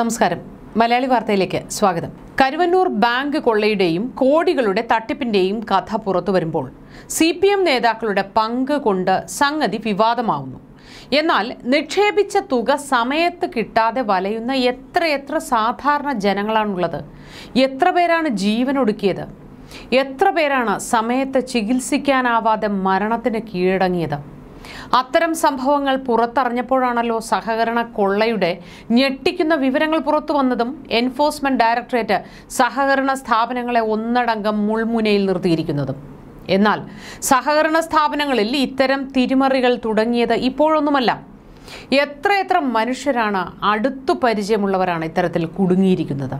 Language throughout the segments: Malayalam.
നമസ്കാരം മലയാളി വാർത്തയിലേക്ക് സ്വാഗതം കരുവന്നൂർ ബാങ്ക് കൊള്ളയുടെയും കോടികളുടെ തട്ടിപ്പിന്റെയും കഥ പുറത്തു വരുമ്പോൾ സി പി എം നേതാക്കളുടെ പങ്ക് കൊണ്ട് സംഗതി വിവാദമാവുന്നു എന്നാൽ നിക്ഷേപിച്ച തുക സമയത്ത് കിട്ടാതെ വലയുന്ന എത്രയെത്ര സാധാരണ ജനങ്ങളാണുള്ളത് എത്ര പേരാണ് ജീവനൊടുക്കിയത് എത്ര പേരാണ് സമയത്ത് ചികിത്സിക്കാനാവാതെ മരണത്തിന് കീഴടങ്ങിയത് അത്തരം സംഭവങ്ങൾ പുറത്തറിഞ്ഞപ്പോഴാണല്ലോ സഹകരണ കൊള്ളയുടെ ഞെട്ടിക്കുന്ന വിവരങ്ങൾ പുറത്തു വന്നതും എൻഫോഴ്സ്മെന്റ് ഡയറക്ടറേറ്റ് സഹകരണ സ്ഥാപനങ്ങളെ ഒന്നടങ്കം മുൾമുനയിൽ നിർത്തിയിരിക്കുന്നതും എന്നാൽ സഹകരണ സ്ഥാപനങ്ങളിൽ ഇത്തരം തിരിമറികൾ തുടങ്ങിയത് ഇപ്പോഴൊന്നുമല്ല എത്രയെത്ര മനുഷ്യരാണ് അടുത്തു പരിചയമുള്ളവരാണ് ഇത്തരത്തിൽ കുടുങ്ങിയിരിക്കുന്നത്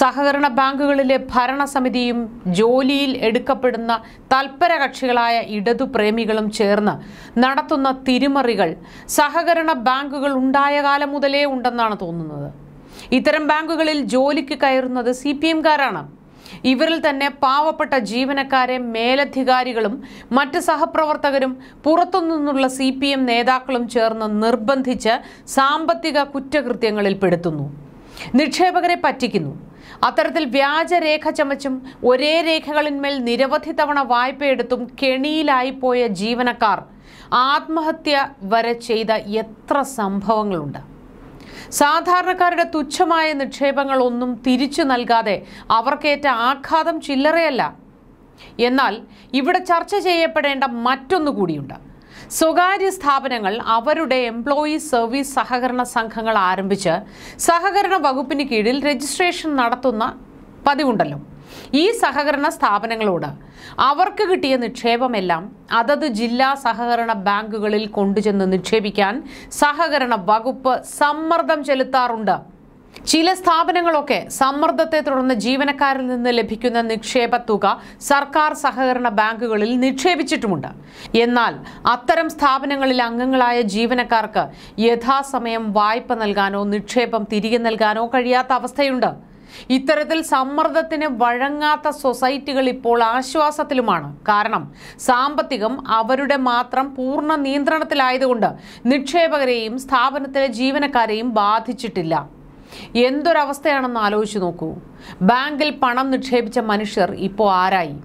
സഹകരണ ബാങ്കുകളിലെ ഭരണസമിതിയും ജോലിയിൽ എടുക്കപ്പെടുന്ന തൽപര കക്ഷികളായ ഇടതുപ്രേമികളും ചേർന്ന് നടത്തുന്ന തിരിമറികൾ സഹകരണ ബാങ്കുകൾ ഉണ്ടായ കാലം മുതലേ ഉണ്ടെന്നാണ് തോന്നുന്നത് ഇത്തരം ബാങ്കുകളിൽ ജോലിക്ക് കയറുന്നത് സി പി എംകാരാണ് ഇവരിൽ തന്നെ പാവപ്പെട്ട ജീവനക്കാരെ മേലധികാരികളും മറ്റ് സഹപ്രവർത്തകരും പുറത്തുനിന്നുള്ള സി പി എം നേതാക്കളും ചേർന്ന് നിർബന്ധിച്ച് സാമ്പത്തിക കുറ്റകൃത്യങ്ങളിൽ പെടുത്തുന്നു നിക്ഷേപകരെ പറ്റിക്കുന്നു അത്തരത്തിൽ വ്യാജരേഖ ചമച്ചും ഒരേ രേഖകളിന്മേൽ നിരവധി തവണ വായ്പയെടുത്തും കെണിയിലായിപ്പോയ ജീവനക്കാർ ആത്മഹത്യ വരെ ചെയ്ത എത്ര സംഭവങ്ങളുണ്ട് സാധാരണക്കാരുടെ തുച്ഛമായ നിക്ഷേപങ്ങളൊന്നും തിരിച്ചു നൽകാതെ അവർക്കേറ്റ ആഘാതം ചില്ലറയല്ല എന്നാൽ ഇവിടെ ചർച്ച ചെയ്യപ്പെടേണ്ട മറ്റൊന്നുകൂടിയുണ്ട് സ്വകാര്യ സ്ഥാപനങ്ങൾ അവരുടെ എംപ്ലോയി സർവീസ് സഹകരണ സംഘങ്ങൾ ആരംഭിച്ച് സഹകരണ വകുപ്പിന് കീഴിൽ രജിസ്ട്രേഷൻ നടത്തുന്ന പതിവുണ്ടല്ലോ ഈ സഹകരണ സ്ഥാപനങ്ങളോട് അവർക്ക് കിട്ടിയ നിക്ഷേപമെല്ലാം അതത് ജില്ലാ സഹകരണ ബാങ്കുകളിൽ കൊണ്ടുചെന്ന് നിക്ഷേപിക്കാൻ സഹകരണ വകുപ്പ് സമ്മർദ്ദം ചെലുത്താറുണ്ട് ചില സ്ഥാപനങ്ങളൊക്കെ സമ്മർദ്ദത്തെ തുടർന്ന് ജീവനക്കാരിൽ നിന്ന് ലഭിക്കുന്ന നിക്ഷേപ തുക സർക്കാർ സഹകരണ ബാങ്കുകളിൽ നിക്ഷേപിച്ചിട്ടുമുണ്ട് എന്നാൽ അത്തരം സ്ഥാപനങ്ങളിൽ അംഗങ്ങളായ ജീവനക്കാർക്ക് യഥാസമയം വായ്പ നൽകാനോ നിക്ഷേപം തിരികെ നൽകാനോ കഴിയാത്ത അവസ്ഥയുണ്ട് ഇത്തരത്തിൽ സമ്മർദ്ദത്തിന് വഴങ്ങാത്ത സൊസൈറ്റികൾ ഇപ്പോൾ ആശ്വാസത്തിലുമാണ് കാരണം സാമ്പത്തികം അവരുടെ മാത്രം പൂർണ്ണ നിയന്ത്രണത്തിലായതുകൊണ്ട് നിക്ഷേപകരെയും സ്ഥാപനത്തിലെ ജീവനക്കാരെയും ബാധിച്ചിട്ടില്ല എന്തൊരവസ്ഥയാണെന്ന് ആലോചിച്ച് നോക്കൂ ബാങ്കിൽ പണം നിക്ഷേപിച്ച മനുഷ്യർ ഇപ്പോൾ ആരായി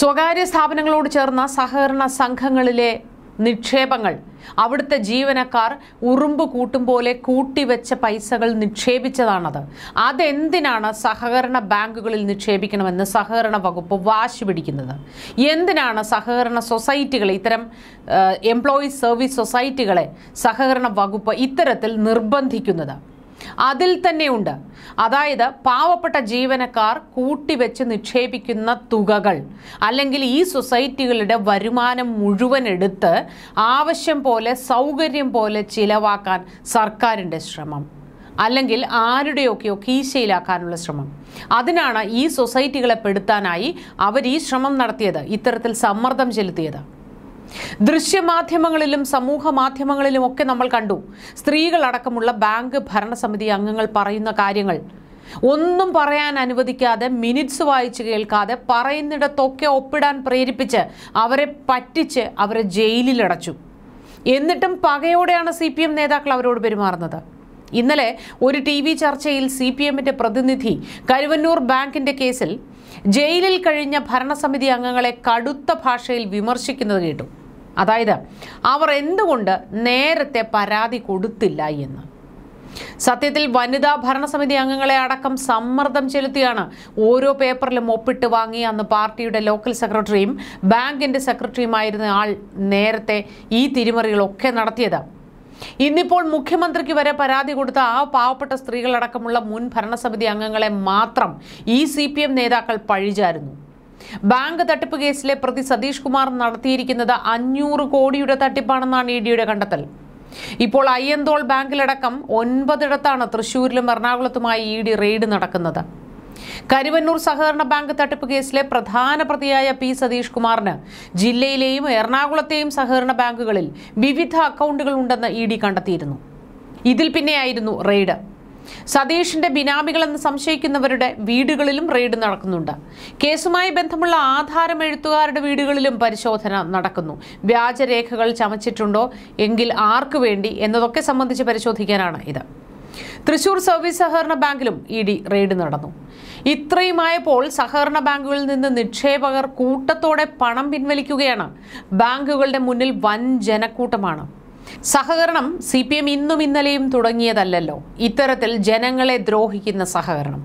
സ്വകാര്യ സ്ഥാപനങ്ങളോട് ചേർന്ന സഹകരണ സംഘങ്ങളിലെ നിക്ഷേപങ്ങൾ അവിടുത്തെ ജീവനക്കാർ ഉറുമ്പ് കൂട്ടും പോലെ കൂട്ടിവെച്ച പൈസകൾ നിക്ഷേപിച്ചതാണത് അതെന്തിനാണ് സഹകരണ ബാങ്കുകളിൽ നിക്ഷേപിക്കണമെന്ന് സഹകരണ വകുപ്പ് വാശി പിടിക്കുന്നത് എന്തിനാണ് സഹകരണ സൊസൈറ്റികളെ ഇത്തരം എംപ്ലോയീസ് സർവീസ് സൊസൈറ്റികളെ സഹകരണ വകുപ്പ് ഇത്തരത്തിൽ നിർബന്ധിക്കുന്നത് അതിൽ തന്നെയുണ്ട് അതായത് പാവപ്പെട്ട ജീവനക്കാർ കൂട്ടിവെച്ച് നിക്ഷേപിക്കുന്ന തുകകൾ അല്ലെങ്കിൽ ഈ സൊസൈറ്റികളുടെ വരുമാനം മുഴുവൻ എടുത്ത് ആവശ്യം പോലെ സൗകര്യം പോലെ ചിലവാക്കാൻ സർക്കാരിൻ്റെ ശ്രമം അല്ലെങ്കിൽ ആരുടെയൊക്കെയോ കീശയിലാക്കാനുള്ള ശ്രമം അതിനാണ് ഈ സൊസൈറ്റികളെ പെടുത്താനായി അവർ ഈ ശ്രമം നടത്തിയത് ഇത്തരത്തിൽ സമ്മർദ്ദം ചെലുത്തിയത് ദൃശ്യമാധ്യമങ്ങളിലും സമൂഹ മാധ്യമങ്ങളിലും ഒക്കെ നമ്മൾ കണ്ടു സ്ത്രീകളടക്കമുള്ള ബാങ്ക് ഭരണസമിതി അംഗങ്ങൾ പറയുന്ന കാര്യങ്ങൾ ഒന്നും പറയാൻ അനുവദിക്കാതെ മിനിറ്റ്സ് വായിച്ച് കേൾക്കാതെ പറയുന്നിടത്തൊക്കെ ഒപ്പിടാൻ പ്രേരിപ്പിച്ച് അവരെ പറ്റിച്ച് അവരെ ജയിലിലടച്ചു എന്നിട്ടും പകയോടെയാണ് സി പി എം നേതാക്കൾ അവരോട് പെരുമാറുന്നത് ഇന്നലെ ഒരു ടി വി ചർച്ചയിൽ സി പി എമ്മിന്റെ പ്രതിനിധി കരുവന്നൂർ ബാങ്കിന്റെ കേസിൽ ജയിലിൽ കഴിഞ്ഞ ഭരണസമിതി അംഗങ്ങളെ കടുത്ത ഭാഷയിൽ വിമർശിക്കുന്നത് കേട്ടു അതായത് അവർ എന്തുകൊണ്ട് നേരത്തെ പരാതി കൊടുത്തില്ല എന്ന് സത്യത്തിൽ വനിതാ ഭരണസമിതി അംഗങ്ങളെ അടക്കം സമ്മർദ്ദം ചെലുത്തിയാണ് ഓരോ പേപ്പറിലും ഒപ്പിട്ട് വാങ്ങി അന്ന് പാർട്ടിയുടെ ലോക്കൽ സെക്രട്ടറിയും ബാങ്കിന്റെ സെക്രട്ടറിയുമായിരുന്ന ആൾ നേരത്തെ ഈ തിരിമറികളൊക്കെ നടത്തിയത് ഇന്നിപ്പോൾ മുഖ്യമന്ത്രിക്ക് വരെ പരാതി കൊടുത്ത ആ പാവപ്പെട്ട സ്ത്രീകളടക്കമുള്ള മുൻ ഭരണസമിതി അംഗങ്ങളെ മാത്രം ഈ സി നേതാക്കൾ പഴിചാരുന്നു ബാങ്ക് തട്ടിപ്പ് കേസിലെ പ്രതി സതീഷ് കുമാർ നടത്തിയിരിക്കുന്നത് അഞ്ഞൂറ് കോടിയുടെ തട്ടിപ്പാണെന്നാണ് ഇ ഡിയുടെ കണ്ടെത്തൽ ഇപ്പോൾ അയ്യന്തോൾ ബാങ്കിലടക്കം ഒൻപതിടത്താണ് തൃശൂരിലും എറണാകുളത്തുമായി ഇ ഡി റെയ്ഡ് നടക്കുന്നത് കരുവന്നൂർ സഹകരണ ബാങ്ക് തട്ടിപ്പ് കേസിലെ പ്രധാന പ്രതിയായ പി സതീഷ് കുമാറിന് ജില്ലയിലെയും എറണാകുളത്തെയും സഹകരണ ബാങ്കുകളിൽ വിവിധ അക്കൗണ്ടുകൾ ഉണ്ടെന്ന് ഇ ഡി കണ്ടെത്തിയിരുന്നു ഇതിൽ പിന്നെയായിരുന്നു റെയ്ഡ് സതീഷിന്റെ ബിനാമികളെന്ന് സംശയിക്കുന്നവരുടെ വീടുകളിലും റെയ്ഡ് നടക്കുന്നുണ്ട് കേസുമായി ബന്ധമുള്ള ആധാരം എഴുത്തുകാരുടെ വീടുകളിലും പരിശോധന നടക്കുന്നു വ്യാജരേഖകൾ ചമച്ചിട്ടുണ്ടോ എങ്കിൽ ആർക്കു വേണ്ടി എന്നതൊക്കെ സംബന്ധിച്ച് പരിശോധിക്കാനാണ് ഇത് തൃശൂർ സർവീസ് സഹകരണ ബാങ്കിലും ഇ ഡി റെയ്ഡ് നടന്നു ഇത്രയുമായപ്പോൾ സഹകരണ ബാങ്കുകളിൽ നിന്ന് നിക്ഷേപകർ കൂട്ടത്തോടെ പണം പിൻവലിക്കുകയാണ് ബാങ്കുകളുടെ മുന്നിൽ വൻ ജനക്കൂട്ടമാണ് സഹകരണം സി പി എം ഇന്നും ഇന്നലെയും തുടങ്ങിയതല്ലല്ലോ ഇത്തരത്തിൽ ജനങ്ങളെ ദ്രോഹിക്കുന്ന സഹകരണം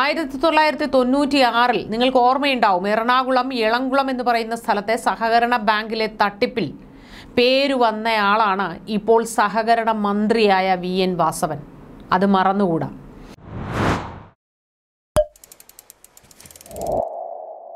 ആയിരത്തി തൊള്ളായിരത്തി തൊണ്ണൂറ്റി ആറിൽ നിങ്ങൾക്ക് ഓർമ്മയുണ്ടാവും എറണാകുളം ഇളംകുളം എന്ന് പറയുന്ന സ്ഥലത്തെ സഹകരണ ബാങ്കിലെ തട്ടിപ്പിൽ പേര് വന്നയാളാണ് ഇപ്പോൾ സഹകരണ മന്ത്രിയായ വി എൻ വാസവൻ അത് മറന്നുകൂടാ